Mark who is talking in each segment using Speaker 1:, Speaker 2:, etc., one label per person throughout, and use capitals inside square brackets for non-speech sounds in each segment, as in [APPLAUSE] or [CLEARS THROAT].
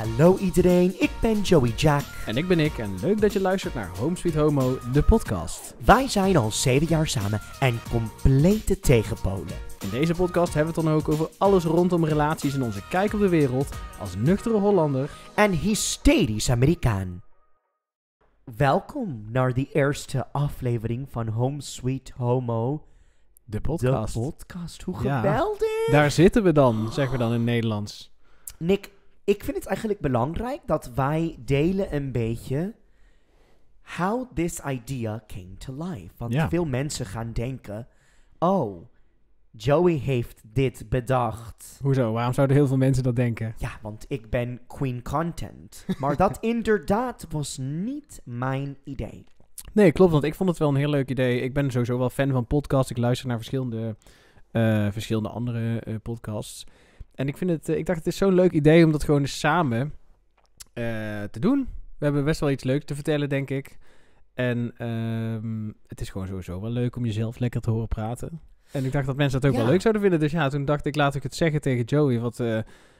Speaker 1: Hallo iedereen, ik ben Joey Jack. En ik ben ik en leuk dat je luistert naar Home Sweet Homo, de podcast. Wij zijn al zeven jaar samen
Speaker 2: en complete tegenpolen. In deze podcast hebben we het dan ook over alles rondom relaties
Speaker 1: en onze kijk op de wereld als nuchtere Hollander en hysterisch Amerikaan. Welkom naar de eerste aflevering van Home Sweet Homo. De podcast. De podcast, hoe geweldig! daar zitten we dan, zeggen we dan in Nederlands. Nick, ik vind het eigenlijk belangrijk dat wij delen een beetje how this idea came to life. Want veel mensen gaan denken, oh, Joey heeft dit bedacht. Hoezo? Waarom zouden heel veel mensen dat denken? Ja, want ik ben queen content. Maar dat [LAUGHS] inderdaad was niet mijn idee. Nee, klopt, want ik vond het wel een heel leuk idee. Ik ben sowieso wel fan
Speaker 2: van podcasts. Ik luister naar verschillende, eh, verschillende andere eh, podcasts. En ik, vind het, eh, ik dacht, het is zo'n leuk idee om dat gewoon eens samen eh, te doen. We hebben best wel iets leuks te vertellen, denk ik. En ehm, het is gewoon sowieso wel leuk om jezelf lekker te horen praten. En ik dacht dat mensen dat ook wel leuk zouden vinden. Dus ja, toen dacht ik, laat ik het zeggen tegen Joey. Wat
Speaker 1: eh,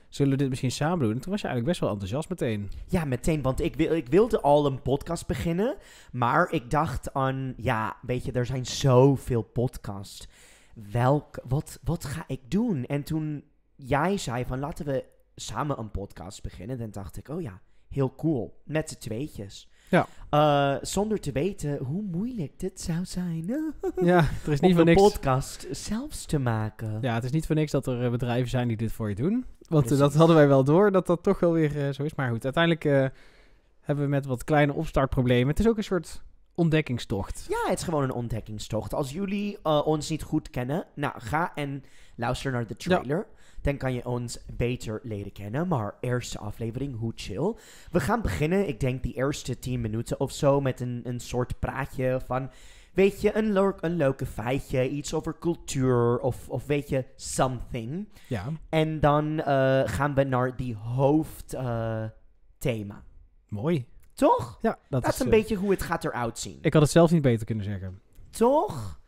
Speaker 1: zullen we dit misschien samen doen? toen was je eigenlijk best wel enthousiast meteen. Ja, meteen. Want ik, wil, ik wilde al een podcast beginnen. Maar ik dacht aan, ja, weet je, er zijn zoveel podcasts. Welk, wat, wat ga ik doen? En toen jij zei van laten we samen een podcast beginnen. Dan dacht ik, oh ja, heel cool. Met z'n tweetjes. Ja. Eh, zonder te weten hoe moeilijk dit zou zijn. [LAUGHS] ja, er is niet om een niks. podcast zelfs te maken. Ja, het is niet voor niks dat er eh, bedrijven zijn die dit voor je doen.
Speaker 2: Want eh, dat hadden wij wel door, dat dat toch wel weer zo is. Maar goed, uiteindelijk hebben we met wat
Speaker 1: kleine opstartproblemen. Het is ook een soort ontdekkingstocht. Ja, het is gewoon een ontdekkingstocht. Als jullie ons niet goed kennen, nou ga en luister naar de trailer. Ja dan kan je ons beter leren kennen. Maar eerste aflevering, hoe chill. We gaan beginnen, ik denk die eerste 10 minuten of zo, met een, een soort praatje van. Weet je, een, leuk, een leuke feitje, iets over cultuur of, of weet je, something. Ja. En dan eh, gaan we naar die hoofdthema. Mooi. Toch? Ja, dat, dat is een eh, beetje hoe het gaat eruit zien.
Speaker 2: Ik had het zelf niet beter kunnen zeggen.
Speaker 1: Toch?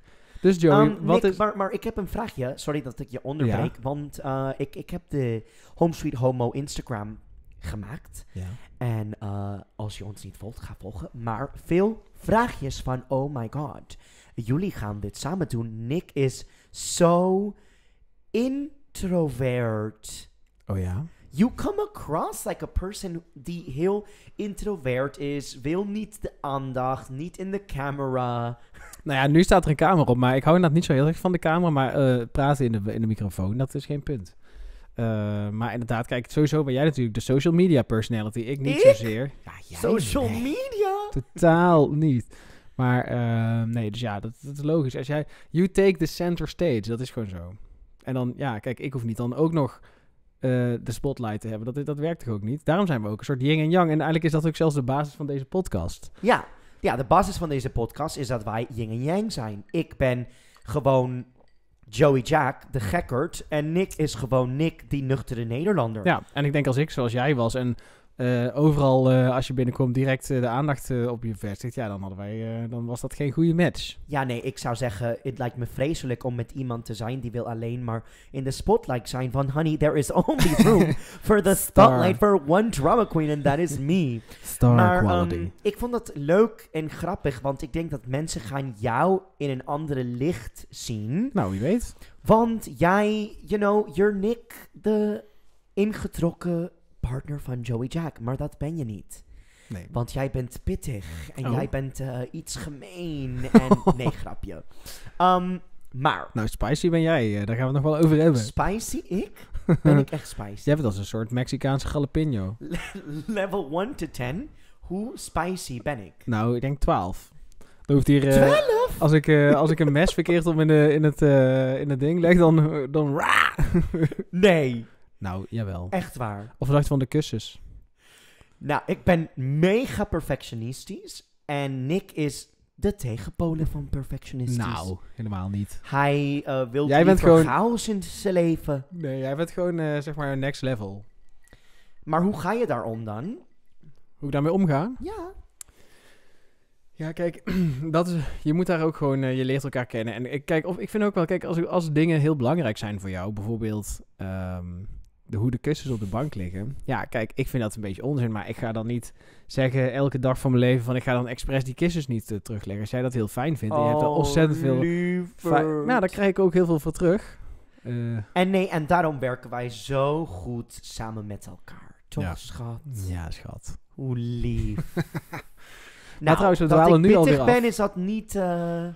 Speaker 1: Dus Joey, ehm, wat Nick, Maar, maar ik heb een vraagje. Sorry dat ik je onderbreek. Want eh, ik, ik heb de Home Sweet Homo Instagram gemaakt. Ja. En eh, als je ons niet volgt, ga volgen. Maar veel vraagjes van, oh my god, jullie gaan dit samen doen. Nick is zo introvert. Oh ja? You come across like a person die heel introvert is. Wil niet de aandacht, niet in de camera. [LAUGHS]
Speaker 2: Nou ja, nu staat er een camera op, maar ik hou inderdaad niet zo heel erg van de camera. Maar uh, eh, praten in de, in de microfoon, dat is geen punt. Eh, maar inderdaad, kijk, sowieso ben jij natuurlijk de social media personality. Ik niet zozeer. Ja, social
Speaker 1: media?
Speaker 2: Totaal niet. Maar eh, nee, dus ja, dat, dat, is logisch. Als jij, you take the center stage, dat is gewoon zo. En dan, ja, kijk, ik hoef niet dan ook nog eh, de spotlight te hebben. Dat, dat werkt toch ook niet? Daarom zijn we ook een soort yin en yang. En eigenlijk is dat ook zelfs de basis van deze podcast.
Speaker 1: Ja, ja de basis van deze podcast is dat wij yin en yang zijn. Ik ben gewoon Joey Jack, de gekkerd. En Nick is gewoon Nick, die nuchtere Nederlander. Ja,
Speaker 2: en ik denk als ik zoals jij was en eh, overal eh,
Speaker 1: als je binnenkomt direct eh, de aandacht op je vestigt, ja, dan, hadden wij, dan was dat geen goede match. Ja, nee, ik zou zeggen, het lijkt me vreselijk om met iemand te zijn die wil alleen maar in de spotlight zijn van, honey, there is only room [LAUGHS] for the spotlight for one drama queen and that is me. Star quality. Um, ik vond dat leuk en grappig, want ik denk dat mensen gaan jou in een andere licht zien. Nou, wie weet. Want jij, you know, you're Nick, de ingetrokken partner van Joey Jack, maar dat ben je niet. Nee. Want jij bent pittig en oh. jij bent eh, iets gemeen. [LAUGHS] En nee, grapje.
Speaker 2: Ehm, maar. Nou, spicy ben jij, eh, daar gaan we nog wel over hebben.
Speaker 1: Spicy ik? [LAUGHS] Ben ik echt
Speaker 2: spicy? jij bent als een soort Mexicaanse jalapeno.
Speaker 1: level 1 to 10. Hoe spicy ben ik?
Speaker 2: Nou, ik denk 12. Dan hier. 12? Eh, als ik, als ik een mes verkeerd om in, de, in, het, in het ding leg, dan. dan
Speaker 1: nee. Nou, jawel. Echt waar. Of dacht van de kussens? Nou, ik ben mega perfectionistisch. En Nick is de tegenpolen van perfectionistisch. Nou, helemaal niet. Hij uh, wil jij bent gewoon chaos in zijn leven. Nee, jij bent gewoon eh, zeg maar
Speaker 2: next level. Maar hoe ga je daarom dan? Hoe ik daarmee omga? Ja. Ja, kijk, [CLEARS THROAT] dat is, je moet daar ook gewoon, eh, je leert elkaar kennen. En kijk, of, ik vind ook wel, kijk, als, als dingen heel belangrijk zijn voor jou, bijvoorbeeld, ehm, de, hoe de kussens op de bank liggen. Ja, kijk, ik vind dat een beetje onzin. Maar ik ga dan niet zeggen elke dag van mijn leven van ik ga dan expres die kussens niet eh, terugleggen. Als jij dat heel fijn vindt. je hebt er oh, ontzettend veel.
Speaker 1: Nou, daar krijg ik ook heel veel voor terug. Eh, en nee, en daarom werken wij zo goed samen met elkaar. Toch, schat? Ja, schat. Hoe lief. [LAUGHS] nou, trouwens, we dat ik pittig ben, is dat niet... Eh,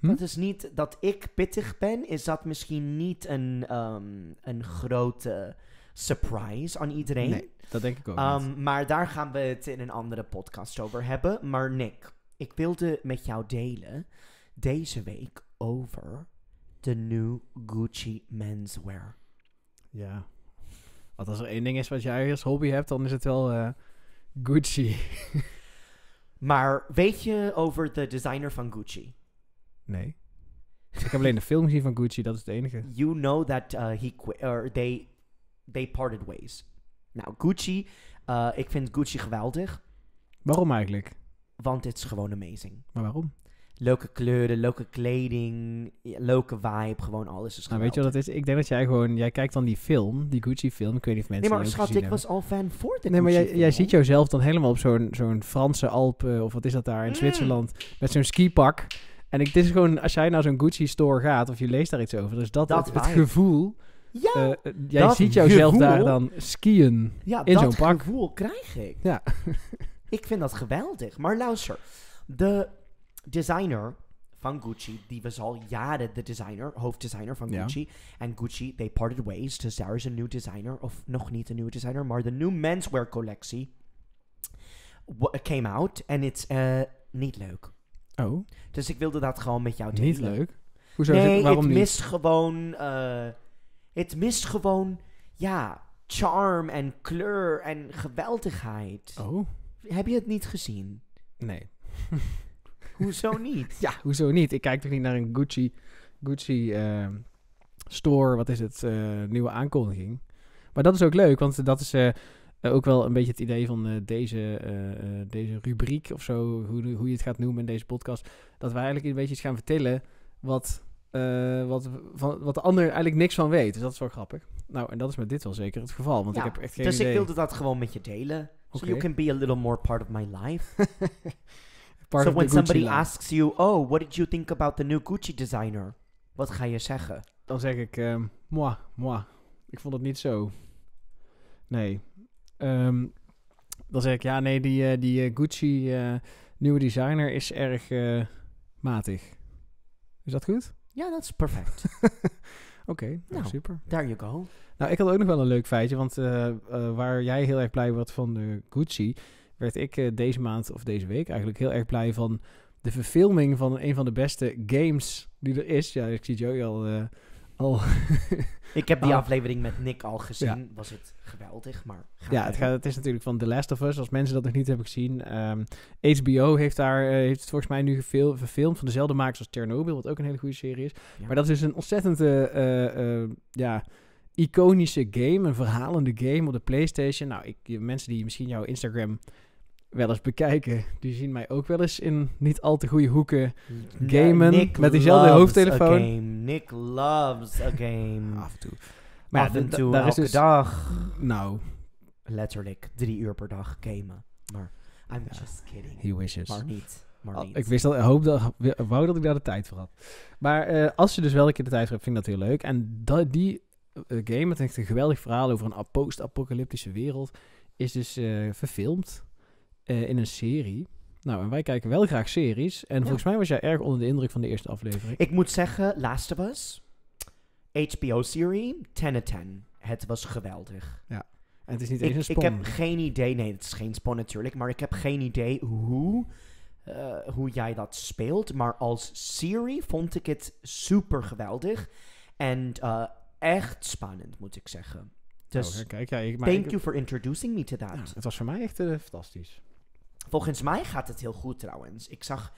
Speaker 1: hm? Dat is niet... Dat ik pittig ben, is dat misschien niet een, ehm, een grote surprise aan iedereen. Nee, dat denk ik ook niet. Ehm, maar daar gaan we het in een andere podcast over hebben. Maar Nick, ik wilde met jou delen deze week over de new Gucci menswear. Ja.
Speaker 2: Want als er één ding is wat jij als hobby hebt, dan is het wel eh, Gucci. [LAUGHS]
Speaker 1: maar weet je over de designer van Gucci? Nee. Ik heb alleen de film gezien van Gucci, dat is het enige. You know that uh, he or they they parted ways. Nou, Gucci, eh, ik vind Gucci geweldig. Waarom eigenlijk? Want het is gewoon amazing. Maar waarom? Leuke kleuren, leuke kleding, leuke vibe, gewoon alles is nou, Weet
Speaker 2: je wat het is? Ik denk dat jij gewoon... Jij kijkt dan die film, die Gucci-film. Ik weet niet of mensen... Nee, maar schat, ik was
Speaker 1: al fan voor de Nee, maar jij,
Speaker 2: jij, ziet jouzelf dan helemaal op zo'n zo'n Franse Alpen... Eh, of wat is dat daar, in mm. Zwitserland... met zo'n skipak. En ik, dit is gewoon... Als jij naar zo'n Gucci-store gaat of je leest daar iets over... dus dat, dat het gevoel... Ja, uh, jij ziet jouzelf daar dan skiën in zo'n park. dat
Speaker 1: gevoel krijg ik. Ja. [LAUGHS] ik vind dat geweldig. Maar luister, de designer van Gucci, die was al jaren de designer, hoofddesigner van Gucci. En Gucci, they parted ways. Dus daar is een nieuw designer, of nog niet een nieuwe designer, maar de nieuwe menswear collectie came out. En it's uh, niet leuk. Oh. Dus ik wilde dat gewoon met jou delen. Niet leuk? Hoezo? Nee, het, waarom het mist gewoon... Het mist gewoon, ja, charm en kleur en geweldigheid. Oh. Heb je het niet gezien? Nee.
Speaker 2: [LAUGHS] hoezo niet? ja, hoezo niet? Ik kijk toch niet naar een Gucci, Gucci ehm, store, wat is het, eh, nieuwe aankondiging. Maar dat is ook leuk, want dat is... Eh, ook wel een beetje het idee van eh, deze, deze rubriek of zo, hoe, hoe je het gaat noemen in deze podcast. Dat we eigenlijk een beetje iets gaan vertellen wat eh, wat, van, wat de ander eigenlijk niks van weet. Dus dat is wel grappig. Nou, en dat is met dit wel zeker
Speaker 1: het geval. Want ik heb echt geen dus ik wilde dat gewoon met je delen. So you can be a little more part of my life. [LAUGHS] part so when somebody asks you, oh, what did you think about the new Gucci designer? Wat ga je zeggen? Dan zeg ik, um, ehm, moi, Ik vond het niet zo.
Speaker 2: Nee. Ehm, dan zeg ik, ja, nee, die, eh, die eh, Gucci nieuwe designer is erg matig. Is dat goed? Ja, dat is perfect. [LAUGHS] Oké, nou, nou super. Daar you go. Nou, ik had ook nog wel een leuk feitje, want eh, eh, waar jij heel erg blij wordt van de Gucci, werd ik eh, deze maand of deze week eigenlijk heel erg blij van de verfilming van een van de beste games die er is. Ja, ik zie Joey al Oh. [LAUGHS] ik heb die oh. aflevering met Nick al gezien.
Speaker 1: Was het geweldig, maar... Ja, het, gaat,
Speaker 2: het is natuurlijk van The Last of Us. Als mensen dat nog niet hebben gezien. HBO ehm, heeft, daar, eh, heeft het volgens mij nu verfilmd. Van dezelfde makers als Chernobyl, wat ook een hele goede serie is. Maar dat is een ontzettend... Eh, eh, ja, iconische game. Een verhalende game op de Playstation. Nou, ik, mensen die misschien jouw Instagram wel eens bekijken. Die zien mij ook wel eens in niet al te goede hoeken gamen. met diezelfde hoofdtelefoon.
Speaker 1: Nick loves a game. [LAUGHS] Af en toe. Maar Af en toe, elke dus- dag. Nou. Letterlijk drie uur per dag gamen. Maar I'm just kidding. He wishes. Maar niet. Maar niet. Ik wist dat, ik hoop dat,
Speaker 2: wou dat ik daar de tijd voor had. Maar eh, als je dus wel een keer de tijd hebt, vind ik dat heel leuk. En dat, die eh, game, het heeft een geweldig verhaal over een post-apocalyptische wereld, is dus eh, verfilmd. Eh, in een serie.
Speaker 1: Nou, en wij kijken wel graag series. En volgens mij was jij erg onder de indruk van de eerste aflevering. Ik moet zeggen, Last of Us, HBO-serie, 10 of 10. Het was geweldig. Ja. En het is niet eens ik, een Ik heb geen idee, nee, het is geen spon natuurlijk, maar ik heb geen idee hoe, eh, hoe jij dat speelt. Maar als serie vond ik het super geweldig. En eh, echt spannend, moet ik zeggen. Nou, dus oh, kijk, ja, ik, thank you for introducing me to that. het was voor mij echt fantastisch. Volgens mij gaat het heel goed trouwens. Ik zag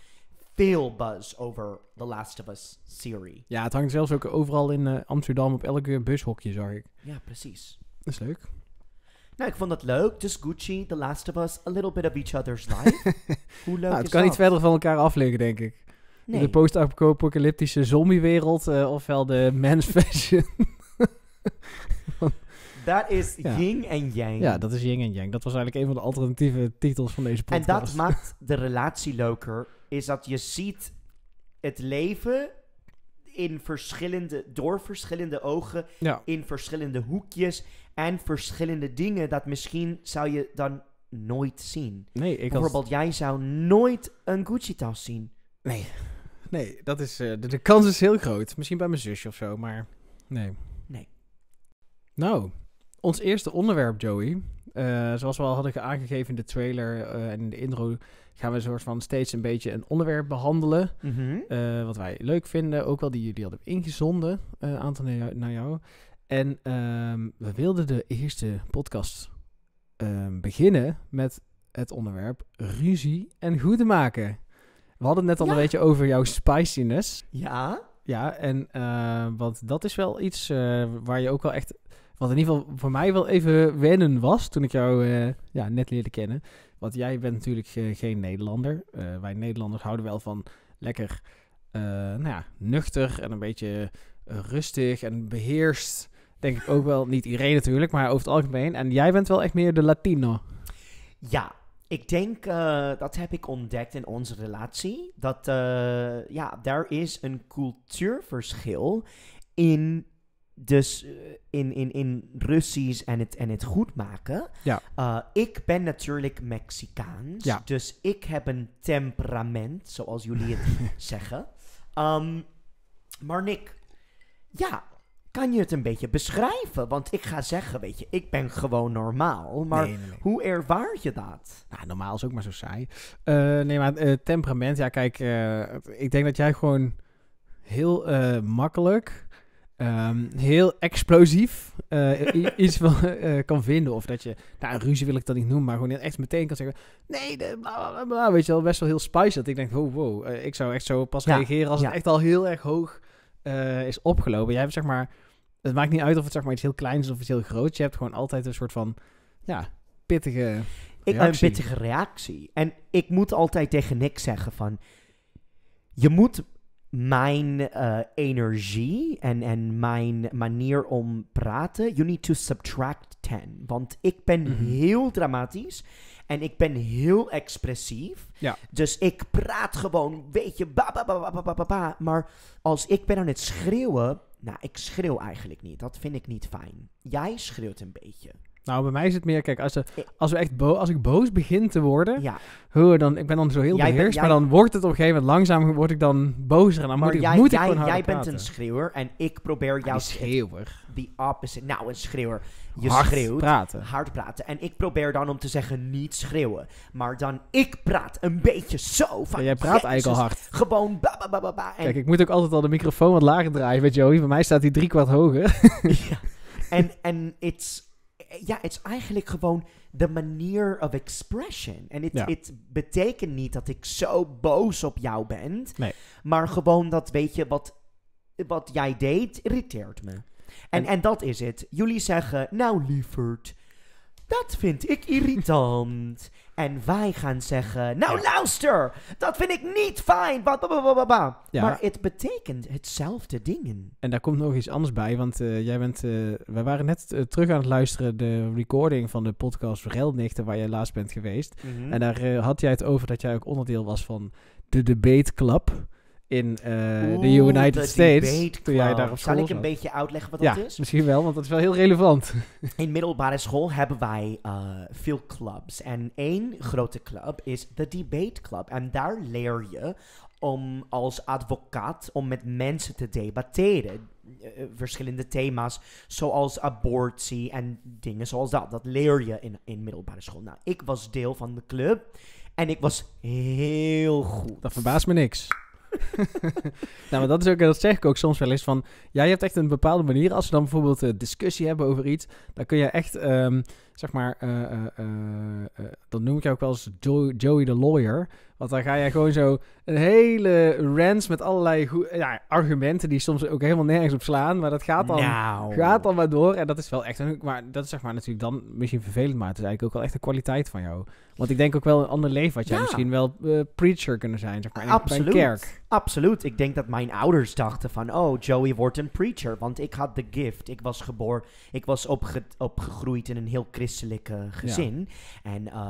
Speaker 1: veel buzz over The Last of Us serie. Ja, het hangt
Speaker 2: zelfs ook overal in eh, Amsterdam op elke bushokje, zag ik.
Speaker 1: Ja, precies. Dat is leuk. Nou, ik vond dat leuk. Dus Gucci, The Last of Us, a little bit of each other's life. [LAUGHS] Hoe leuk nou, Het is kan dat? niet
Speaker 2: verder van elkaar afleggen, denk ik. De post-apocalyptische zombiewereld, uh, ofwel de man's fashion. [LAUGHS]
Speaker 1: Dat is ying en yang. Ja, dat is ying en yang. Dat was eigenlijk een van de alternatieve titels van deze podcast. En dat maakt [LAUGHS] de relatie leuker. Is dat je ziet het leven in verschillende, door verschillende ogen, ja. in verschillende hoekjes en verschillende dingen. Dat misschien zou je dan nooit zien. Nee, ik Bijvoorbeeld, jij zou nooit een Gucci-tas zien. Nee,
Speaker 2: nee, dat is, eh, de, de kans is heel groot. Misschien bij mijn zusje of zo, maar nee. Nee. Nou, ons eerste onderwerp, Joey. Eh, zoals we al hadden aangegeven in de trailer eh, en in de intro, gaan we een soort van steeds een beetje een onderwerp behandelen. Mhm. Eh, wat wij leuk vinden, ook wel die jullie hadden ingezonden, een aantal naar jou. En ehm, we wilden de eerste podcast ehm, beginnen met het onderwerp ruzie en goede maken. We hadden het net al een beetje over jouw spiciness. Ja. Ja, en want dat is wel iets waar je ook wel echt wat in ieder geval voor mij wel even wennen was toen ik jou eh, ja, net leerde kennen. Want jij bent natuurlijk eh, geen Nederlander. Eh, wij Nederlanders houden wel van lekker nou ja, nuchter en een beetje rustig en beheerst. Denk ik ook wel, [LAUGHS] niet iedereen natuurlijk, maar over het algemeen. En jij bent wel echt meer de Latino.
Speaker 1: Ja, ik denk, dat heb ik ontdekt in onze relatie, dat uh, ja, daar is een cultuurverschil in dus eh, in, in, in Russisch en het, en het goed maken. Ja. Eh, ik ben natuurlijk Mexicaans. Ja. Dus ik heb een temperament, zoals jullie het [LAUGHS] zeggen. Ehm, maar Nick, ja, kan je het een beetje beschrijven? Want ik ga zeggen, weet je, ik ben gewoon normaal. Maar hoe ervaar je dat? Nou, normaal is ook maar zo saai.
Speaker 2: Eh, nee, maar temperament, ja, kijk, ik denk dat jij gewoon heel makkelijk Ehm, heel explosief eh, [LAUGHS] iets eh, kan vinden. Of dat je, nou, een ruzie wil ik dat niet noemen, maar gewoon echt meteen kan zeggen: nee, de, weet je wel, best wel heel spicy. Dat ik denk: oh, wow, wow eh, ik zou echt zo pas reageren als het echt al heel erg hoog is opgelopen. Jij hebt zeg maar, het maakt niet uit of het zeg maar iets heel kleins is of iets heel groots. Je hebt gewoon
Speaker 1: altijd een soort van, ja, pittige. Ik, een pittige reactie. En ik moet altijd tegen niks zeggen van. Je moet mijn eh, energie en, en mijn manier om praten, you need to subtract 10. Want ik ben mhm. heel dramatisch en ik ben heel expressief. Dus ik praat gewoon, weet je, ba, ba, ba, ba, ba, ba, maar als ik ben aan het schreeuwen, nou, ik schreeuw eigenlijk niet. Dat vind ik niet fijn. Jij schreeuwt een beetje.
Speaker 2: Nou, bij mij is het meer, kijk, als, de, als, we echt bo als ik boos begin te worden, ja. dan, ik ben dan zo heel beheers. maar dan wordt het op een gegeven moment langzaam, word ik dan bozer en dan moet ik, jij, jij, jij bent een
Speaker 1: schreeuwer en ik probeer jou... Een schreeuwer? Die opposite, nou, een schreeuwer. Je hard schreeuwt. praten. Hard praten. En ik probeer dan om te zeggen niet schreeuwen, maar dan ik praat een beetje zo van... Ja, jij praat eigenlijk al hard. Gewoon ba, ba, ba, ba Kijk, ik
Speaker 2: moet ook altijd al de microfoon wat lager draaien, met Joey, bij mij staat hij drie kwart hoger. [LAUGHS] ja.
Speaker 1: En, en it's ja, het is eigenlijk gewoon de manier of expression. En het betekent niet dat ik zo boos op jou ben. Nee. Maar gewoon dat, weet je, wat, wat jij deed, irriteert me. En, en, en dat is het. Jullie zeggen, nou lieverd, dat vind ik irritant. En wij gaan zeggen, nou luister, dat vind ik niet fijn. ba, Maar het betekent hetzelfde
Speaker 2: dingen. En daar komt nog iets anders bij, want eh, jij bent, uh, eh, wij waren net eh, terug aan het luisteren de recording van de podcast Vergeldnichten, waar jij laatst bent geweest. Mhm. En daar had jij het over dat jij ook onderdeel was van de Debate Club in eh, de United States. Toen jij daar op Kan ik een beetje uitleggen wat dat is?
Speaker 1: Misschien wel, want dat is wel heel relevant. [LAUGHS] In middelbare school hebben wij eh, veel clubs. En één grote club is de Debate Club. En daar leer je om als advocaat om met mensen te debatteren. Uh, verschillende thema's zoals abortie en dingen zoals dat. Dat leer je in, in middelbare school. Nou, ik was deel van de club en ik was heel goed. Dat verbaast me niks. [LAUGHS] nou, dat is ook, dat zeg ik ook
Speaker 2: soms wel eens van, jij hebt echt een bepaalde manier. Als we dan bijvoorbeeld een eh, discussie hebben over iets, dan kun je echt, ehm, zeg maar, uh, dat noem ik jou ook wel eens Joey, Joey de Lawyer. Want dan ga jij gewoon zo een hele rants met allerlei ja, argumenten die soms ook helemaal nergens op slaan. Maar dat gaat dan, nou. gaat dan maar door. En dat is wel echt Maar dat is zeg maar natuurlijk dan misschien vervelend. Maar het is eigenlijk ook wel echt een kwaliteit van jou. Want ik denk ook wel een ander leven wat jij misschien wel
Speaker 1: eh, preacher kunnen zijn. Zeg maar, Absoluut. kerk. Absoluut. Ik denk dat mijn ouders dachten van, oh, Joey wordt een preacher. Want ik had de gift. Ik was geboren, ik was opge opgegroeid in een heel christelijk gezin. En eh,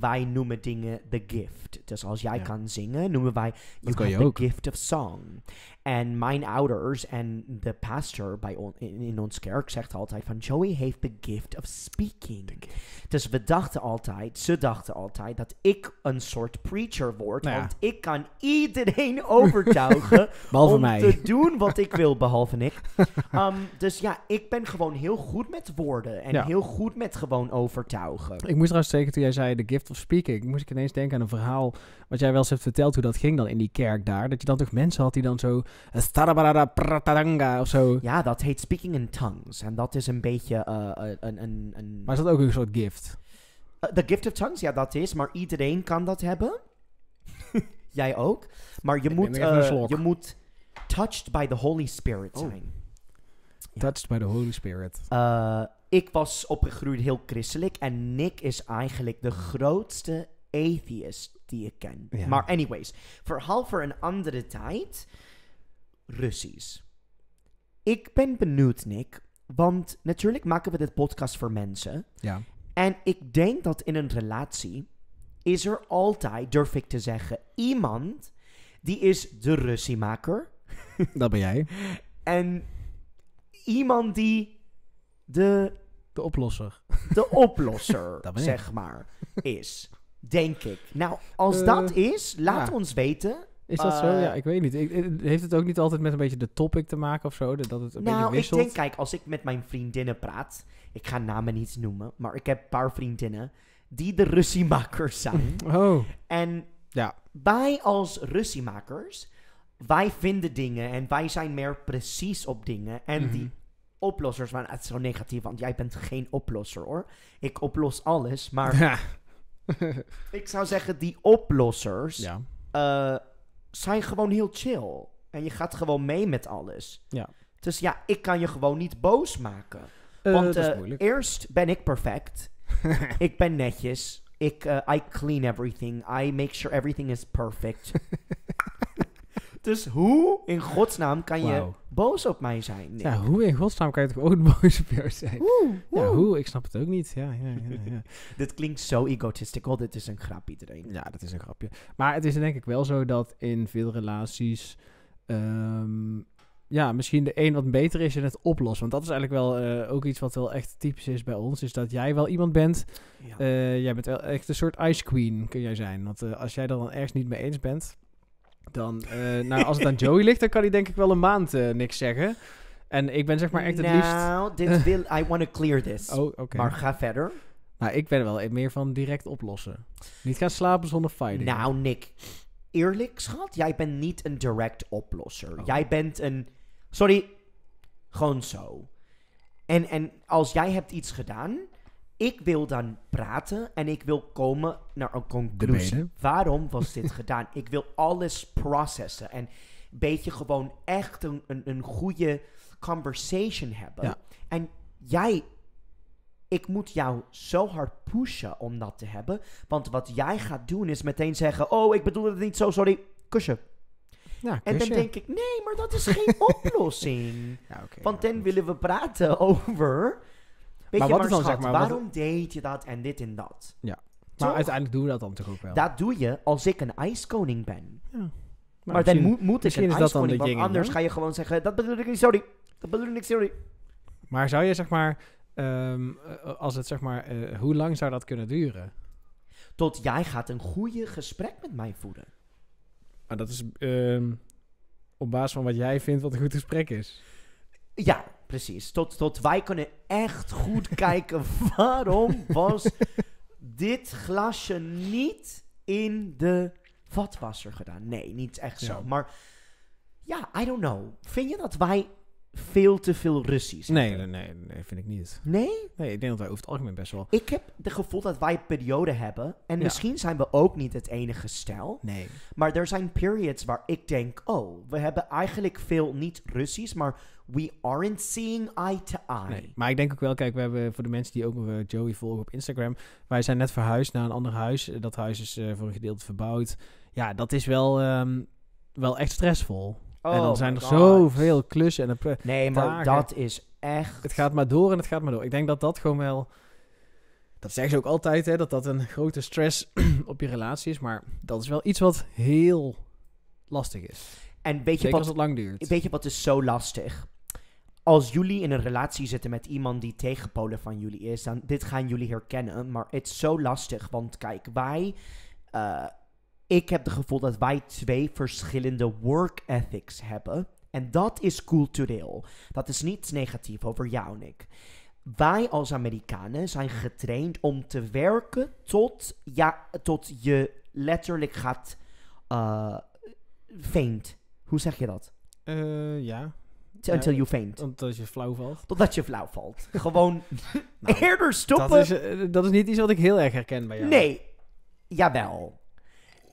Speaker 1: wij noemen dingen de gift. Dus als als jij kan zingen, noemen wij You the Gift of Song. En mijn ouders en de pastor bij in, ons kerk zegt altijd van Joey heeft the gift of speaking. Dus we dachten altijd, ze dachten altijd dat ik een soort preacher word. Nou want ik kan iedereen [LAUGHS] overtuigen [LAUGHS] om mij. te doen wat ik wil, behalve ik. Ehm, dus ja, ik ben gewoon heel goed met woorden en heel goed met gewoon overtuigen. Ik moest
Speaker 2: trouwens zeker toen jij zei the gift of speaking, moest ik ineens denken aan een verhaal wat jij wel eens hebt verteld hoe dat ging dan in die kerk daar. Dat je dan toch mensen had die dan zo Starabarara
Speaker 1: of zo. Ja, dat heet Speaking in Tongues. En dat is een beetje eh, eh, een, een, een... Maar is dat ook een soort gift? The eh, gift of tongues, ja, dat is. Maar iedereen kan dat hebben. [LAUGHS] Jij ook. Maar je moet, je moet touched by the Holy Spirit oh. zijn. Touched by the Holy Spirit. ik was opgegroeid heel christelijk. En Nick is eigenlijk de grootste atheist die ik ken. Maar anyways, verhaal voor een andere tijd. Russisch. Ik ben benieuwd, Nick, want natuurlijk maken we dit podcast voor mensen. Ja. En ik denk dat in een relatie is er altijd, durf ik te zeggen, iemand die is de russiemaker. [LAUGHS] Dat ben jij. en iemand die de... De oplosser. De oplosser, [LAUGHS] zeg maar, is. Denk ik. Nou, als eh, dat is, laat ons weten is dat zo? Ja,
Speaker 2: eh, ik weet niet. heeft het ook niet altijd met een beetje de topic
Speaker 1: te maken of zo? Dat het een beetje nou, wisselt? ik denk, kijk, als ik met mijn vriendinnen praat... Ik ga namen niet noemen, maar ik heb een paar vriendinnen... die de russiemakers zijn. [LAUGHS] Oh. En ja. wij als russiemakers... wij vinden dingen en wij zijn meer precies op dingen. En mhm. die oplossers waren... Het is zo negatief, want jij bent geen oplosser, hoor. Ik oplos alles, maar... [LAUGHS] ik zou zeggen, die oplossers... Ja. Eh, zijn gewoon heel chill. En je gaat gewoon mee met alles. Ja. Dus ja, ik kan je gewoon niet boos maken. Uh, Want uh, eerst ben ik perfect. [LAUGHS] ik ben netjes. Ik, eh, I clean everything. I make sure everything is perfect. [LAUGHS] Dus hoe in godsnaam kan je boos op mij zijn? Ja,
Speaker 2: hoe in godsnaam kan je toch ook [LAUGHS] boos op jou
Speaker 1: zijn? Hoe? Ja, Hoe? Ik snap het ook niet. Ja, ja, ja, ja. [LAUGHS] Dit klinkt zo egotistical. Dit is een grap, iedereen. ja, dat is een grapje.
Speaker 2: Maar het is denk ik wel zo dat in veel relaties... Ehm, ja, misschien de een wat beter is in het oplossen. Want dat is eigenlijk wel eh, ook iets wat wel echt typisch is bij ons. Is dat jij wel iemand bent... Ja. Eh, jij bent wel echt een soort ice queen, kun jij zijn. Want eh, als jij er dan ergens niet mee eens bent... Dan, eh, nou, als het aan Joey ligt, dan kan hij denk ik wel een maand eh, niks zeggen. En ik ben zeg maar echt het liefst... Nou, [LAUGHS] wil... I want to clear this. Oh, oké. Maar ga
Speaker 1: verder. Nou, ik ben wel e- meer van direct oplossen. Niet gaan slapen zonder fighting. Nou, Nick. Eerlijk, schat. Jij bent niet een direct oplosser. Oh. Jij bent een... Sorry. Gewoon zo. En, en als jij hebt iets gedaan ik wil dan praten en ik wil komen naar een conclusie. Waarom was [LAUGHS] dit gedaan? Ik wil alles processen en een beetje gewoon echt een, een, een goede conversation hebben. En jij, ik moet jou zo hard pushen om dat te hebben. Want wat jij gaat doen is meteen zeggen: Oh, ik bedoel het niet zo, sorry, kusje. en dan denk ik: Nee, maar dat is geen [LAUGHS] oplossing. Ja, okay, want dan willen we praten [LAUGHS] over maar wat dan, zeg maar, waarom deed je dat en dit en dat? Ja. Maar uiteindelijk doen we dat dan toch ook wel. Dat doe je als ik een ijskoning ben. Ja. Maar, dan moet, moet ik een is ijskoning, dat dan want anders ga je gewoon zeggen, dat bedoel ik niet, sorry. Dat bedoel ik niet, sorry.
Speaker 2: Maar zou je zeg maar, ehm, eh, als het zeg maar, eh, hoe lang zou dat kunnen duren? Tot jij gaat een goede
Speaker 1: gesprek met
Speaker 2: mij voeren. Maar dat is ehm, op basis van wat jij vindt wat een goed gesprek
Speaker 1: is. Ja, precies. Tot, tot wij kunnen echt goed [LAUGHS] kijken waarom was dit glasje niet in de vatwasser gedaan. Nee, niet echt zo. Maar ja, I don't know. Vind je dat wij veel te veel Russisch. Nee, nee, nee, vind ik niet. Nee? Nee, ik denk dat wij over het algemeen best wel... Ik heb het gevoel dat wij perioden hebben. En misschien zijn we ook niet het enige stel. Nee. Maar er zijn periods waar ik denk... Oh, we hebben eigenlijk veel niet Russisch, maar... We aren't seeing eye to eye. Nee, maar ik denk ook wel, kijk, we hebben voor de mensen die ook eh,
Speaker 2: Joey volgen op Instagram. Wij zijn net verhuisd naar een ander huis. Dat huis is eh, voor een gedeelte verbouwd. Ja, dat is wel, ehm, wel echt stressvol en dan oh zijn er zoveel klussen en een Nee, maar dat is echt... Het gaat maar door en het gaat maar door. Ik denk dat dat gewoon wel... Dat zeggen ze ook altijd, hè, dat dat een grote stress [CLEARS THROAT] op je relatie is. Maar dat is wel
Speaker 1: iets wat heel lastig is. En weet je wat, als het lang duurt. Weet je wat is zo lastig? Als jullie in een relatie zitten met iemand die tegenpolen van jullie is, dan dit gaan jullie herkennen. Maar het is zo lastig, want kijk, wij... Eh, ik heb het gevoel dat wij twee verschillende work ethics hebben. En dat is cultureel. Dat is niets negatief over jou, Nick. Wij als Amerikanen zijn getraind om te werken tot, ja, tot je letterlijk gaat uh, Hoe zeg je dat? Uh, ja. Until you faint. Totdat je flauw valt. Totdat je flauw valt. [LAUGHS] Gewoon nou, eerder stoppen. Dat is, eh, dat is niet iets wat ik heel erg herken bij jou. Nee, jawel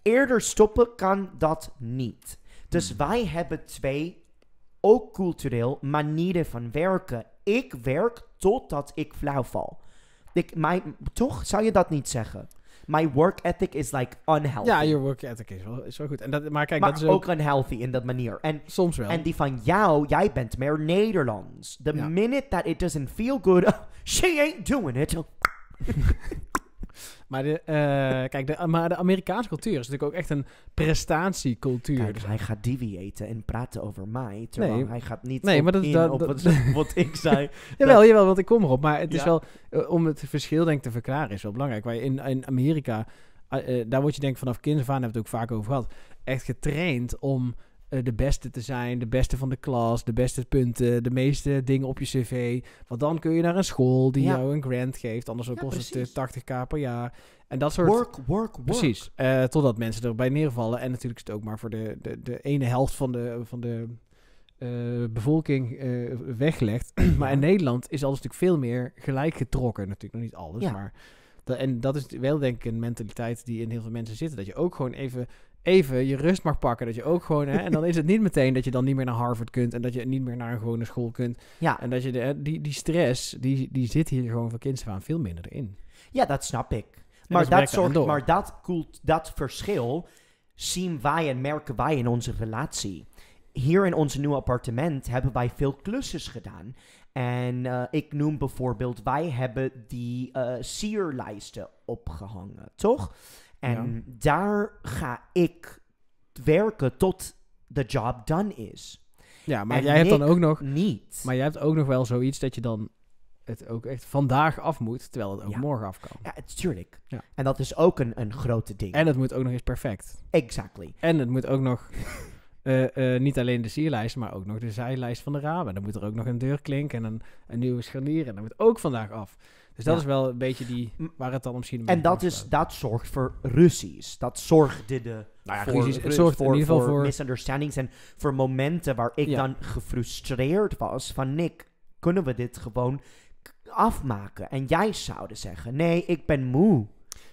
Speaker 1: eerder stoppen kan dat niet. Dus hmm. wij hebben twee, ook cultureel, manieren van werken. Ik werk totdat ik flauw val. Ik, mijn, toch zou je dat niet zeggen? My work ethic is like unhealthy. Ja, your work ethic
Speaker 2: is wel, is wel goed. En
Speaker 1: dat, maar kijk, dat is ook, ook, unhealthy in dat manier. En, Soms wel. En die van jou, jij bent meer Nederlands. The minute that it doesn't feel good, [LAUGHS] she ain't doing it. [LAUGHS] Maar de, eh, kijk, de, maar de Amerikaanse cultuur is natuurlijk ook echt een prestatiecultuur. dus hij gaat deviëten eten en praten over mij, terwijl hij gaat niet nee, maar dat, op [LAUGHS] wat, ik zei. [LAUGHS] jawel, jawel, want ik
Speaker 2: kom erop. Maar het is wel, eh, om het verschil denk ik te verklaren, is wel belangrijk. Wij in, Amerika, eh, daar word je denk ik vanaf kinds af aan, hebben we het ook vaak over gehad, echt getraind om eh, de beste te zijn, de beste van de klas, de beste punten, de meeste dingen op je cv. Want dan kun je naar een school die jou een grant geeft. Anders ja, kost precies. het eh, 80k per jaar. En dat soort... Work, work, Precies. Eh, totdat mensen erbij neervallen. En natuurlijk is het ook maar voor de, de, de ene helft van de, van de bevolking uh, weggelegd. [CLEARS THROAT] maar in Nederland is alles natuurlijk veel meer gelijk getrokken. Natuurlijk nog niet alles, maar... Dat, en dat is wel denk ik een mentaliteit die in heel veel mensen zitten. Dat je ook gewoon even even je rust mag pakken. Dat je ook gewoon. Hè, en dan is het niet meteen dat je dan niet meer naar Harvard kunt. En dat je niet meer naar een gewone school kunt. Ja. En dat je de, die, die stress, die, die zit hier gewoon van kinds aan veel
Speaker 1: minder in. Ja, dat snap ik. Maar dat, dat zorgt, maar dat koelt dat verschil zien wij en merken wij in onze relatie. Hier in ons nieuwe appartement hebben wij veel klusjes gedaan. En eh, ik noem bijvoorbeeld, wij hebben die eh, sierlijsten opgehangen, toch? En daar ga ik werken tot de job done is. Ja, maar jij hebt dan
Speaker 2: ook nog. Niet. Maar jij hebt ook nog wel zoiets dat je dan het ook echt vandaag af moet, terwijl het ook morgen af kan. Ja, tuurlijk. Ja. En dat is ook een, een grote ding. En het moet ook nog eens perfect. Exactly. En het moet ook nog. [LAUGHS] Eh, eh, niet alleen de sierlijst, maar ook nog de zijlijst van de ramen. Dan moet er ook nog een deurklink en een, een nieuwe scharnier. En dat moet ook vandaag af. Dus dat is wel
Speaker 1: een beetje die, waar het dan misschien... En dat, is, dat zorgt voor ruzies. Dat zorgde de, nou ja, ruzies, het zorgt voor, in ieder geval voor, misunderstandings en voor momenten waar ik dan gefrustreerd was van Nick, kunnen we dit gewoon afmaken? En jij zouden zeggen, nee, ik ben moe.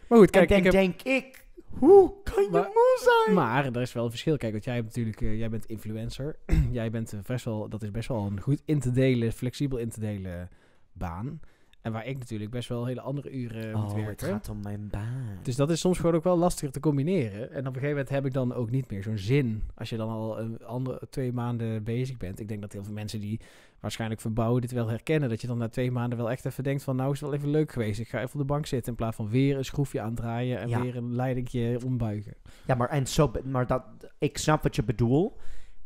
Speaker 1: Maar goed, kijk, en dan ik denk, denk ik, hoe kan je moe
Speaker 2: zijn? Maar er is wel een verschil. Kijk, want jij hebt natuurlijk, eh, jij bent influencer. [CLEARS THROAT] jij bent eh, best wel, dat is best wel een goed in te delen, flexibel in te delen eh, baan. En waar ik natuurlijk best wel hele andere uren eh, moet oh, werken. het gaat om mijn baan. Dus dat is soms gewoon ook wel lastiger te combineren. En op een gegeven moment heb ik dan ook niet meer zo'n zin. Als je dan al een andere, twee maanden bezig bent. Ik denk dat heel veel mensen die waarschijnlijk verbouwen dit wel herkennen. Dat je dan na twee maanden wel echt even denkt van nou is het wel even leuk geweest.
Speaker 1: Ik ga even op de bank zitten in plaats van weer een schroefje aandraaien en weer een leidingje ombuigen. Ja, maar, en zo, maar dat, ik snap wat je bedoelt.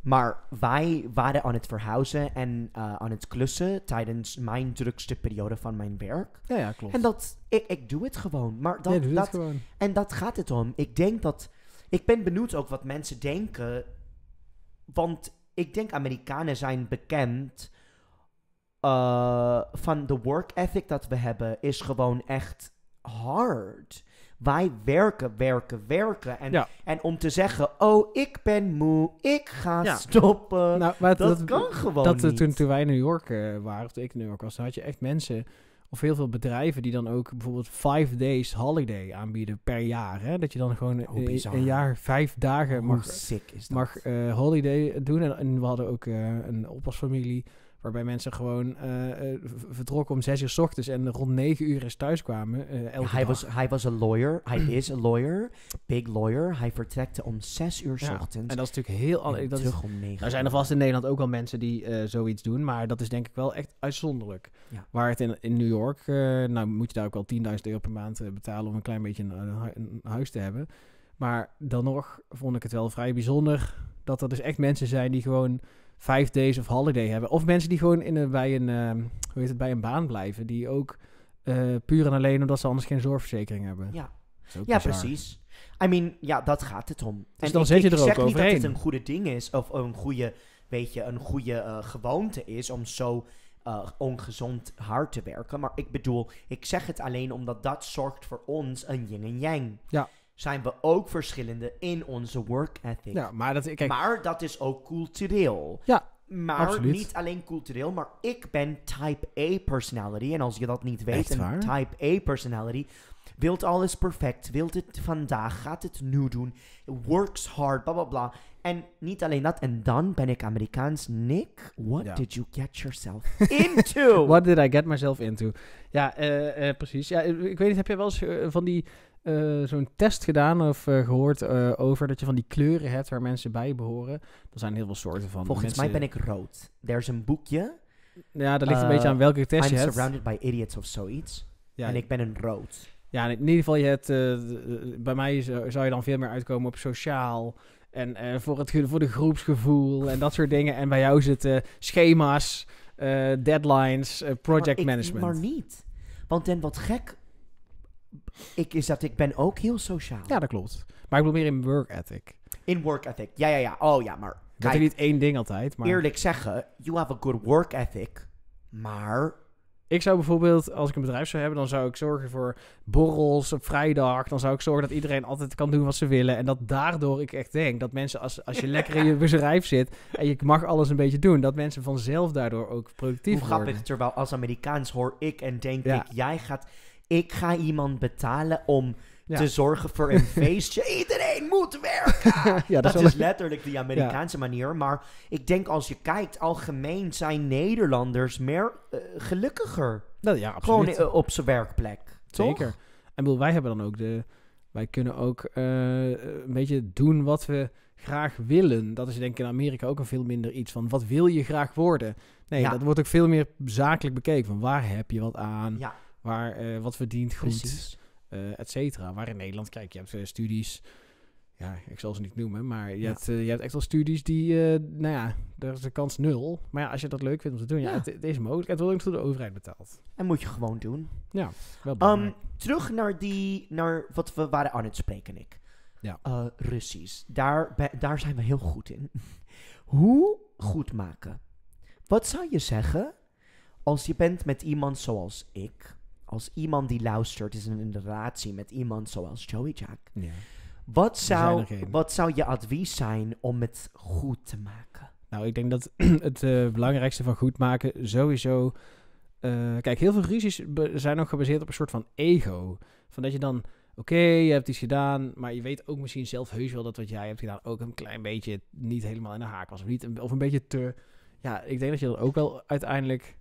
Speaker 1: Maar wij waren aan het verhuizen en uh, aan het klussen tijdens mijn drukste periode van mijn werk. Ja, ja klopt. En dat, ik, ik doe het gewoon. Maar dat, dat, gewoon. En dat gaat het om. Ik denk dat, ik ben benieuwd ook wat mensen denken. Want ik denk Amerikanen zijn bekend uh, van de work ethic dat we hebben is gewoon echt hard. Wij werken, werken, werken. En, ja. en om te zeggen, oh, ik ben moe, ik ga stoppen. Nou, dat, dat, kan gewoon dat, eh, niet. Toen,
Speaker 2: toen wij in New York eh, waren, of toen ik in New York was, dan had je echt mensen... Of heel veel bedrijven die dan ook bijvoorbeeld five days holiday aanbieden per jaar. Hè? Dat je dan gewoon oh, een, jaar vijf dagen mag, sick is mag eh, holiday doen. En, we hadden ook uh, een oppasfamilie Waarbij mensen gewoon eh, eh, vertrokken om zes uur s ochtends en rond negen uur eens thuis
Speaker 1: kwamen. Eh, hij, Was, hij was een lawyer. Hij [CLEARS THROAT] is een lawyer. Big lawyer. Hij vertrekte om zes uur s ja, ochtends. En dat is natuurlijk heel anders. Dat terug is, om negen. Nou, er zijn er
Speaker 2: vast in Nederland ook wel mensen die zoiets doen. Maar dat is denk ik wel echt uitzonderlijk. Waar het in, in New York, nou moet je daar ook wel 10.000 euro per maand betalen om een klein beetje een, een huis te hebben. Maar dan nog vond ik het wel vrij bijzonder dat er dus echt mensen zijn die gewoon vijf days of holiday hebben. Of mensen die gewoon in een, bij, een, ehm, hoe heet het, bij een baan blijven. Die ook uh, puur en alleen omdat ze anders geen zorgverzekering hebben. Ja, ja precies. I mean, ja, dat gaat het
Speaker 1: om. Dus en dan ik, je er ook zeg niet dat het een goede ding is. Of een goede, weet je, een goede eh, gewoonte is om zo... Eh, ongezond hard te werken. Maar ik bedoel, ik zeg het alleen omdat dat zorgt voor ons een yin en yang. Ja zijn we ook verschillende in onze work ethic. Ja, maar, dat, kijk, maar dat is ook cultureel. Ja, maar niet alleen cultureel, maar ik ben type A personality. En als je dat niet weet, een type A personality wilt alles perfect, wilt het vandaag, gaat het nu doen, works hard, bla bla bla. En niet alleen dat, en dan ben ik Amerikaans. Nick, what did you get yourself [LAUGHS] into? what did I get myself into? Ja, eh, eh, precies.
Speaker 2: Ja, ik weet niet, heb jij wel eens eh, van die eh, zo'n test gedaan of eh, gehoord eh, over dat je van die kleuren hebt waar mensen bij behoren. Er zijn heel veel soorten van. Volgens mij ben ik rood. Er is
Speaker 1: een boekje.
Speaker 2: Ja, dat ligt een beetje aan welke test I'm je hebt. I'm surrounded by idiots of zoiets. Ja, en ik ben een rood. Ja, in ieder geval, je hebt, bij mij zou je dan veel meer uitkomen op sociaal, en voor, het, voor de groepsgevoel en dat soort dingen. En bij jou zitten schema's, uh, deadlines, project maar management. Maar niet. Want en wat gek
Speaker 1: ik, is dat ik ben ook heel sociaal. Ja, dat klopt. Maar ik bedoel meer in work ethic. In work ethic. Ja, ja, ja. Oh ja, maar... Dat is niet één ding altijd, maar... Eerlijk zeggen, you have
Speaker 2: a good work ethic, maar... Ik zou bijvoorbeeld, als ik een bedrijf zou hebben, dan zou ik zorgen voor borrels op vrijdag. Dan zou ik zorgen dat iedereen altijd kan doen wat ze willen. En dat daardoor ik echt denk dat mensen, als, als je lekker in je [LAUGHS] bedrijf zit en je mag alles een beetje doen, dat mensen vanzelf
Speaker 1: daardoor ook productief worden. Hoe grappig, terwijl als Amerikaans hoor ik en denk ik, jij gaat ik ga iemand betalen om te zorgen voor een [LAUGHS] feestje. Iedereen moet werken! [LAUGHS] ja, dat, is letterlijk de Amerikaanse manier. Maar ik denk als je kijkt, algemeen zijn Nederlanders meer eh, gelukkiger. Nou, ja, absoluut. Gewoon eh, op zijn werkplek. Zeker. En bedoel, wij hebben dan ook de. Wij kunnen ook eh, een beetje
Speaker 2: doen wat we graag willen. Dat is denk ik in Amerika ook een veel minder iets van wat wil je graag worden. Nee, dat wordt ook veel meer zakelijk bekeken. Van waar heb je wat aan? Ja. Waar, eh, wat verdient goed, uh, et cetera. Waar in Nederland, kijk, je hebt eh, studies... Ja, ik zal ze niet noemen, maar je, hebt, je hebt echt wel studies die... nou ja, daar is de kans nul. Maar ja, als je
Speaker 1: dat leuk vindt om te doen, ja, Het, is mogelijk. Het wordt ook door de overheid betaald. En moet je gewoon doen. Ja, wel um, Terug naar, die, naar wat we waren aan het spreken, ik. Ja. Russisch. Daar, daar zijn we heel goed in. [LAUGHS] Hoe goed maken? Wat zou je zeggen als je bent met iemand zoals ik, als iemand die luistert is in een relatie met iemand zoals Joey Jack. Ja. Wat, zou, wat zou je advies zijn om het goed te maken? Nou, ik denk dat [CLEARS THROAT] het eh, belangrijkste
Speaker 2: van goed maken sowieso. Eh, kijk, heel veel ruzies zijn ook gebaseerd op een soort van ego. Van dat je dan, oké, je hebt iets gedaan, maar je weet ook misschien zelf heus wel dat wat jij hebt gedaan ook een klein beetje niet helemaal in de haak was. Of, niet, of een beetje te. Ja, ik denk dat je dat ook wel uiteindelijk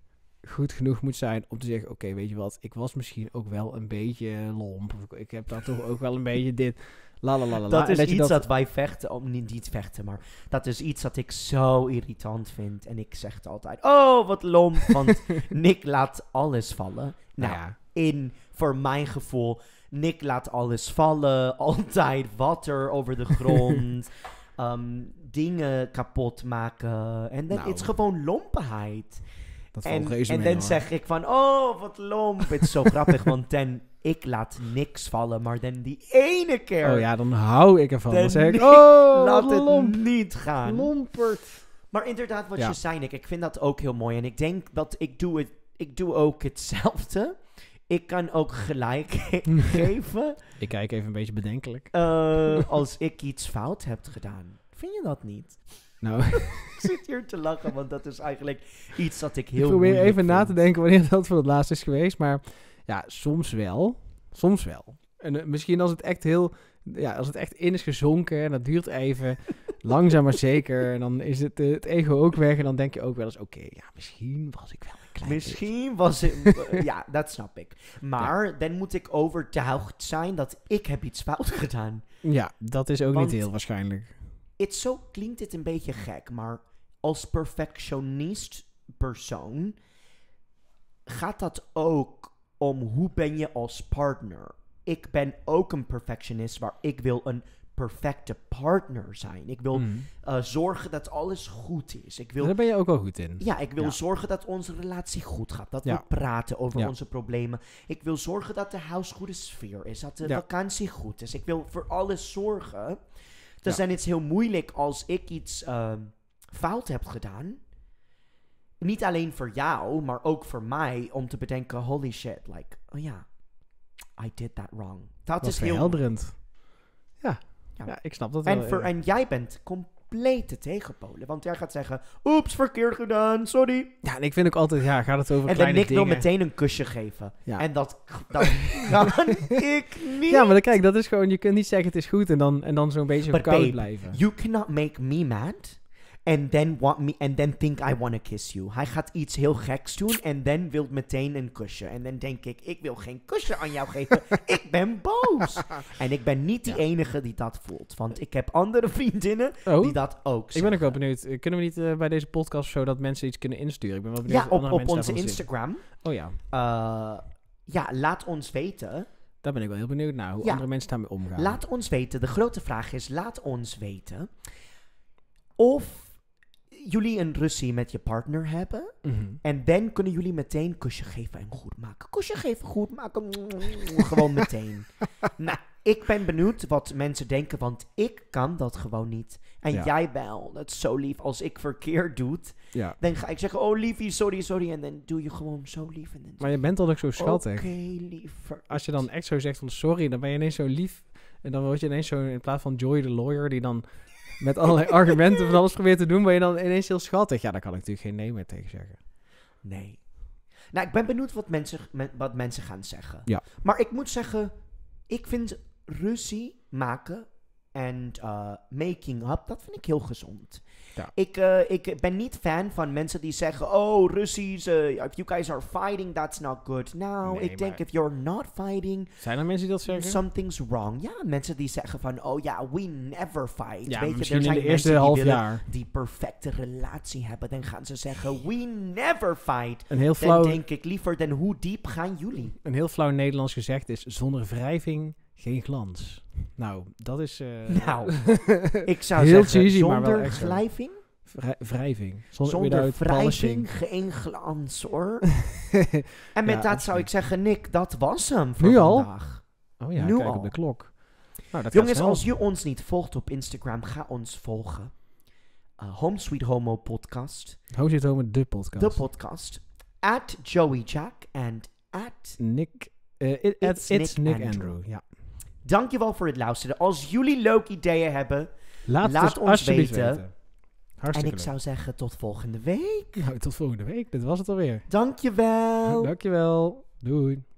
Speaker 2: goed genoeg moet zijn om te zeggen: Oké, weet je wat, ik was misschien ook wel
Speaker 1: een beetje lomp. Of ik heb dan toch ook wel een beetje dit. La, la, la, la. Dat is iets dat... wij vechten, om niet, niet vechten, maar dat is iets dat ik zo irritant vind. En ik zeg het altijd: Oh, wat lomp, want [LAUGHS] Nick laat alles vallen. Nou, nou, ja. in voor mijn gevoel, Nick laat alles vallen, [LAUGHS] altijd water over de grond. [LAUGHS] Ehm, dingen kapot maken. En dat nou. is gewoon lompheid en, en dan zeg ik van, oh, wat lomp. Het is zo grappig, want ten, ik laat niks vallen. Maar dan die ene keer... Oh ja, dan hou ik ervan. Dan zeg ik, oh, laat het niet gaan. Lompert. Maar inderdaad, wat je zei, Nick, ik vind dat ook heel mooi. En ik denk dat ik doe, het, ik doe ook hetzelfde. Ik kan ook gelijk [LAUGHS] geven.
Speaker 2: Ik kijk even een beetje bedenkelijk. Eh,
Speaker 1: als ik iets fout heb gedaan. Vind je dat niet? Nou. [LAUGHS] ik zit hier te lachen, want dat is eigenlijk iets dat ik heel. Ik probeer even
Speaker 2: na te denken wanneer dat voor het laatst is geweest. Maar ja, soms wel. Soms wel. En eh, misschien als het echt heel. Ja, als het echt in is gezonken en dat duurt even. [LAUGHS] langzaam maar zeker. En dan is het, eh, het ego ook weg. En dan denk je ook wel eens: oké, ja, misschien was ik wel een
Speaker 1: klein. Misschien was ik. [LAUGHS] ja, dat snap ik. Maar dan moet ik overtuigd zijn dat ik heb iets fout gedaan.
Speaker 2: Ja, dat is ook niet heel
Speaker 1: waarschijnlijk het zo klinkt het een beetje gek, maar als perfectionist persoon gaat dat ook om hoe ben je als partner. Ik ben ook een perfectionist, maar ik wil een perfecte partner zijn. Ik wil mm. eh, zorgen dat alles goed is. Ik wil, Daar ben je ook wel goed in. Ja, ik wil zorgen dat onze relatie goed gaat. Dat we praten over onze problemen. Ik wil zorgen dat de huis goede sfeer is. Dat de vakantie goed is. Ik wil voor alles zorgen. Dus dan is het heel moeilijk als ik iets ehm, fout heb gedaan. Niet alleen voor jou, maar ook voor mij. Om te bedenken, holy shit, like, oh ja, I did that wrong. Dat is heel... Ja. ja. Ja. ik snap dat en wel. en jij bent compleet complete tegenpolen. Want jij gaat zeggen, oeps, verkeerd gedaan, sorry. Ja, en ik vind ook altijd, ja, gaat het over en kleine dingen. En Nick wil meteen een kusje geven. Ja. En dat, [LAUGHS] dat
Speaker 2: kan [LAUGHS] ik niet. Ja, maar
Speaker 1: dan, kijk, dat is gewoon, je kunt niet zeggen het is goed en dan, en dan zo'n beetje koud blijven. You cannot make me mad. And then, want me, and then think I want to kiss you. Hij gaat iets heel geks doen en dan wil meteen een kusje. En dan denk ik, ik wil geen kusje aan jou geven. [LAUGHS] ik ben boos. en ik ben niet die enige die dat voelt. Want ik heb andere vriendinnen oh. die dat ook zeggen. Ik ben ook wel benieuwd. Eh, kunnen we niet eh, bij deze podcast zo dat mensen iets kunnen insturen? Ik ben wel benieuwd. Ja, op, op onze Instagram. Oh ja. Eh, ja, laat ons weten... Daar ben ik wel heel benieuwd naar, hoe andere mensen daarmee omgaan. Laat ons weten, de grote vraag is, laat ons weten of jullie een ruzie met je partner hebben. Mhm. En dan kunnen jullie meteen kusje geven en goed maken. Kusje geven, goed maken. gewoon meteen. [LAUGHS] nou, ik ben benieuwd wat mensen denken, want ik kan dat gewoon niet. En jij wel. Dat is zo lief. Als ik verkeerd doe, ja. dan ga ik zeggen, oh liefie, sorry, sorry. En dan doe je gewoon zo lief. En dan maar je bent al ook zo schattig. Oké, okay, liever.
Speaker 2: Als je dan echt zo zegt van sorry, dan ben je ineens zo lief. En dan word je ineens zo in plaats van Joy the Lawyer, die dan met allerlei [LAUGHS] argumenten van alles probeert te doen, ben je dan ineens heel schattig. Ja, daar kan ik natuurlijk geen nee meer tegen
Speaker 1: zeggen. Nee. Nou, ik ben benieuwd wat mensen, wat mensen gaan zeggen. Ja. Maar ik moet zeggen, ik vind ruzie maken en eh, making up, dat vind ik heel gezond. Ik, eh, ik ben niet fan van mensen die zeggen: Oh, Russisch, eh, if you guys are fighting, that's not good. Nou, nee, ik denk: If you're not fighting. Zijn er mensen die dat zeggen? Something's wrong. Ja, mensen die zeggen: van, Oh ja, yeah, we never fight. Ja, Weet je, er de eerste mensen die, die perfecte relatie hebben. Dan gaan ze zeggen: We never fight. Een heel flauw. Dan denk ik liever: dan hoe diep gaan jullie? Een heel flauw Nederlands
Speaker 2: gezegd is: Zonder wrijving geen glans. Nou, dat is. Eh, [LAUGHS] nou, [LAUGHS] ik zou heel zeggen, zonder maar wrijving. wrijving. Zonder, zonder wrijving,
Speaker 1: geen glans hoor. [LAUGHS] en met dat zou ik zeggen, Nick, dat was hem voor nu vandaag. Al? Oh ja, kijk op de klok. Nou, dat Jongens, als je ons niet volgt op Instagram, ga ons volgen. Uh, Home Sweet Homo podcast. Home Sweet Homo, de podcast. De podcast. At Joey Jack en at... Nick... Uh, it's, Nick, Andrew. Andrew. Ja. Dankjewel voor het luisteren. Als jullie leuke ideeën hebben, laat, ons weten. en ik zou zeggen, tot volgende week. [LAUGHS] tot
Speaker 2: volgende week. Dit was het alweer. Dankjewel. Dankjewel. Doei.